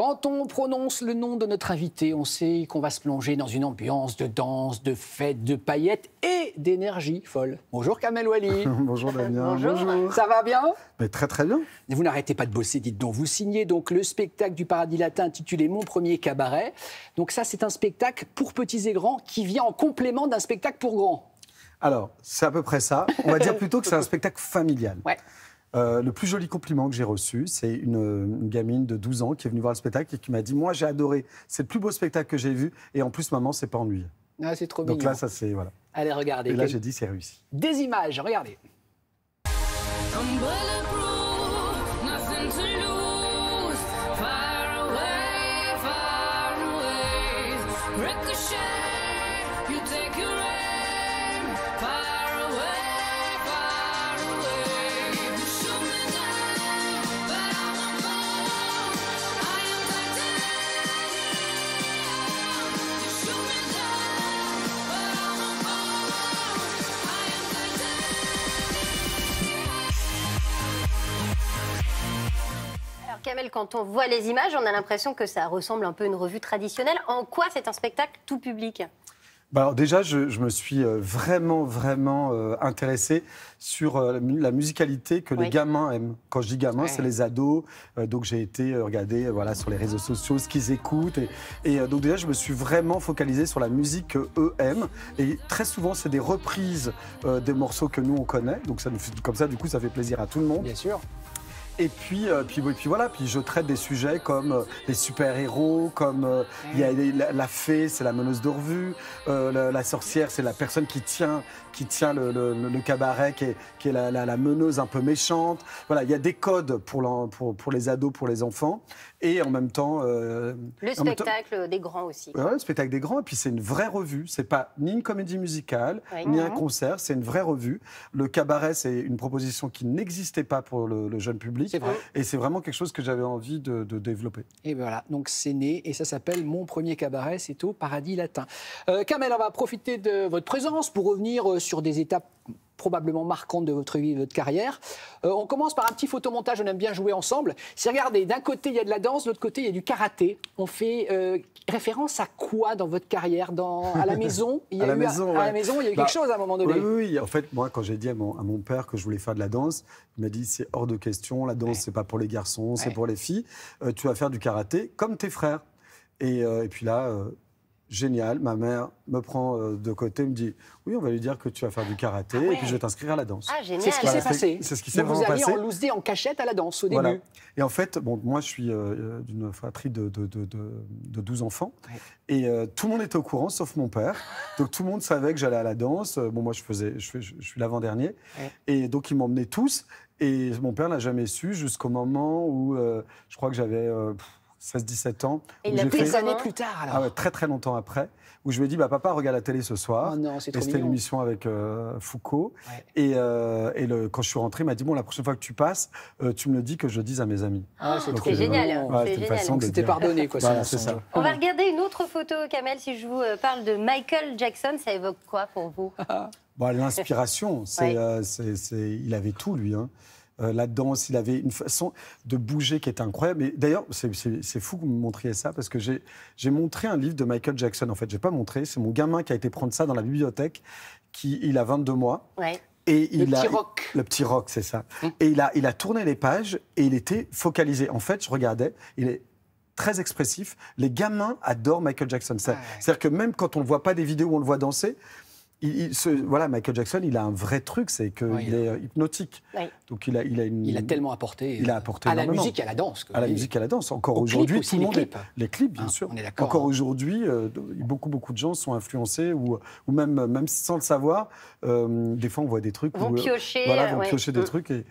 Quand on prononce le nom de notre invité, on sait qu'on va se plonger dans une ambiance de danse, de fête, de paillettes et d'énergie folle. Bonjour Kamel Wally. bonjour Damien. Bonjour. Ça va bien Mais Très très bien. Vous n'arrêtez pas de bosser, dites donc. Vous signez donc le spectacle du Paradis Latin intitulé Mon premier cabaret. Donc ça, c'est un spectacle pour petits et grands qui vient en complément d'un spectacle pour grands. Alors, c'est à peu près ça. On va dire plutôt que c'est un spectacle familial. Ouais. Euh, le plus joli compliment que j'ai reçu, c'est une, gamine de 12 ans qui est venue voir le spectacle et qui m'a dit Moi, j'ai adoré. C'est le plus beau spectacle que j'ai vu. Et en plus, maman, c'est pas ennuyé. Ah, c'est trop Donc là, ça, c'est. Voilà. Allez, regardez. Et là, j'ai dit C'est réussi. Des images, regardez. you Camel, Kamel, quand on voit les images, on a l'impression que ça ressemble un peu à une revue traditionnelle. En quoi c'est un spectacle tout public bah déjà, je, me suis euh, vraiment, vraiment euh, intéressé sur euh, la musicalité que les gamins aiment. Quand je dis gamins, c'est les ados. donc j'ai été regarder voilà, sur les réseaux sociaux ce qu'ils écoutent. Et, donc déjà, je me suis vraiment focalisé sur la musique qu'eux aiment. Et très souvent, c'est des reprises des morceaux que nous, on connaît. Donc ça, comme ça, du coup, ça fait plaisir à tout le monde. Bien sûr. Et puis, euh, puis, puis voilà, puis je traite des sujets comme euh, les super-héros, comme euh, il y a la, fée, c'est la meneuse de revue, la, sorcière, c'est la personne qui tient, qui tient le, le, cabaret, qui est, qui est la, la, meneuse un peu méchante. Voilà, il y a des codes pour, pour, pour, les ados, pour les enfants, et en même temps. le spectacle des grands aussi. Ouais, le spectacle des grands, et puis c'est une vraie revue, c'est pas ni une comédie musicale, ni un concert, c'est une vraie revue. Le cabaret, c'est une proposition qui n'existait pas pour le jeune public. C'est vrai. Et c'est vraiment quelque chose que j'avais envie de, développer. Et ben voilà, donc c'est né et ça s'appelle Mon premier cabaret, c'est au paradis latin. Euh, Kamel, on va profiter de votre présence pour revenir euh, sur des étapes probablement marquante de votre vie de votre carrière. Euh, on commence par un petit photomontage, on aime bien jouer ensemble. Si regardez, d'un côté il y a de la danse, de l'autre côté il y a du karaté. On fait euh, référence à quoi dans votre carrière À la maison il y a la maison, à, la maison, il y a quelque bah, chose à un moment donné. Oui, en fait, moi quand j'ai dit à mon, père que je voulais faire de la danse, il m'a dit c'est hors de question, la danse c'est pas pour les garçons, c'est pour les filles. Euh, tu vas faire du karaté comme tes frères. et puis là, génial, ma mère me prend euh, de côté, me dit Oui, on va lui dire que tu vas faire du karaté ah et puis je vais t'inscrire à la danse. Ah, c'est ce qui s'est passé. C'est ce qui s'est vraiment passé. Vous en loose en cachette à la danse au début. Et en fait, bon, moi je suis euh, euh, d'une fratrie de, de, 12 enfants et tout le monde était au courant sauf mon père. donc tout le monde savait que j'allais à la danse. Bon, moi je faisais, je, je, suis l'avant-dernier. Et donc ils m'emmenaient tous. Et mon père n'a jamais su jusqu'au moment où je crois que j'avais 16-17 ans. Et il a fait... années plus tard, alors. Ah très très longtemps après, où je me dis, bah, papa regarde la télé ce soir. Oh non, c'est trop C'était avec euh, Foucault. Euh, et, le, quand je suis rentré, il m'a dit, bon, la prochaine fois que tu passes, euh, tu me le dis que je le dise à mes amis. Ah, c'est, génial. c'était pardonné, quoi. On va regarder une autre photo, Kamel, si je vous parle de Michael Jackson, ça évoque quoi pour vous bah, l'inspiration, il avait tout, lui. Hein. Euh, la danse, il avait une façon de bouger qui est incroyable. Mais d'ailleurs, c'est fou que vous me montriez ça parce que j'ai montré un livre de Michael Jackson. En fait, j'ai pas montré, c'est mon gamin qui a été prendre ça dans la bibliothèque. Qui, il a 22 mois. Et il le a, petit rock. Le petit rock, c'est ça. Hum. Et il a, il a tourné les pages et il était focalisé. En fait, je regardais, il est très expressif. Les gamins adorent Michael Jackson. Ah c'est-à-dire que même quand on ne voit pas des vidéos où on le voit danser, voilà, Michael Jackson, il a un vrai truc, c'est qu'il est euh, hypnotique. Donc il a, il a, tellement apporté. à la musique, à la danse. À la musique, à la danse. Encore aujourd'hui, tout le monde. Hein. Les clips, bien ah, sûr. est Encore hein. aujourd'hui, euh, beaucoup beaucoup de gens sont influencés ou, ou même même sans le savoir, euh, des fois on voit des trucs. Vont piocher. Voilà, vont piocher des mm. trucs et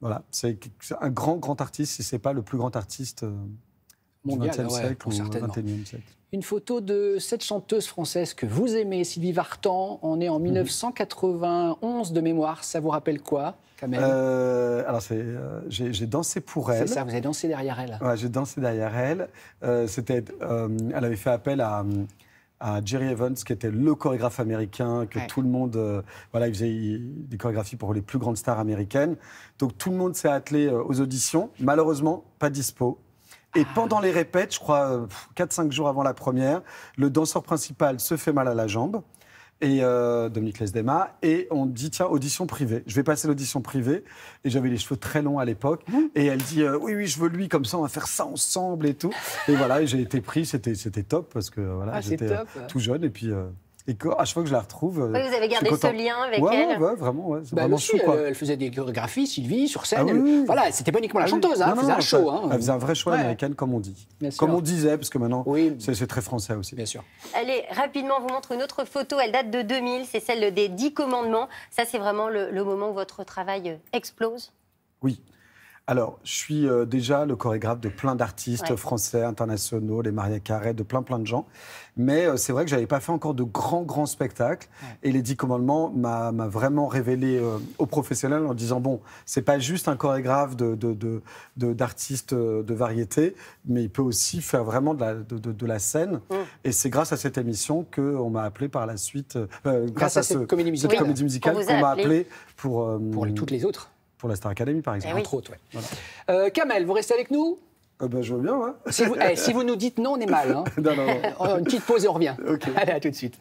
voilà, c'est un grand grand artiste. Si c'est pas le plus grand artiste. Une photo de cette chanteuse française que vous aimez, Sylvie Vartan. On est en 1991 mhm. de mémoire. Ça vous rappelle quoi, quand euh, Alors, euh, j'ai dansé pour elle. C'est ça, vous avez dansé derrière elle. j'ai dansé derrière elle. Euh, c'était, elle avait fait appel à Jerry Evans, qui était le chorégraphe américain, que tout le monde, voilà, il faisait des chorégraphies pour les plus grandes stars américaines. Donc tout le monde s'est attelé aux auditions. Malheureusement, pas dispo. Et pendant les répètes, je crois 4-5 euh, jours avant la première, le danseur principal se fait mal à la jambe et euh, Dominique Lesdema, et on dit tiens audition privée, je vais passer l'audition privée, et j'avais les cheveux très longs à l'époque, mmh. et elle dit euh, oui oui je veux lui comme ça on va faire ça ensemble et tout, et voilà j'ai été pris, c'était c'était top parce que voilà ah, j'étais euh, tout jeune et puis et à chaque fois que je la retrouve. Euh, vous avez gardé ce lien avec elle. Oui, vraiment, ouais. Bah, vraiment aussi, Elle faisait des chorégraphies, Sylvie, sur scène. Ce ah n'était voilà, c'était pas uniquement la chanteuse, hein, elle faisait un show. Hein. un vrai show américain, comme on dit. comme on disait, parce que maintenant, c'est très français aussi. Bien sûr. Allez, rapidement, on vous montre une autre photo. Elle date de 2000, c'est celle des 10 commandements. Ça, c'est vraiment le moment où votre travail euh, explose. Oui. Alors, je suis euh, déjà le chorégraphe de plein d'artistes français, internationaux, les Maria Carré, de plein plein de gens. Mais euh, c'est vrai que j'avais pas fait encore de grands grands spectacles. Et les Dix Commandements m'a vraiment révélé euh, aux professionnels en disant bon, c'est pas juste un chorégraphe de d'artistes de, variété, mais il peut aussi faire vraiment de la, scène. Mm. Et c'est grâce à cette émission qu'on m'a appelé par la suite, grâce, à, cette, ce, comédie musicale, qu'on m'a appelé pour pour toutes les autres. Pour la Star Academy, par exemple. Eh Entre ouais. Euh, Kamel, vous restez avec nous euh, ben, Je veux bien, hein. ouais. Eh, si, vous, nous dites non, on est mal. Hein. non, non, non. Euh, une petite pause et on revient. Allez, à tout de suite.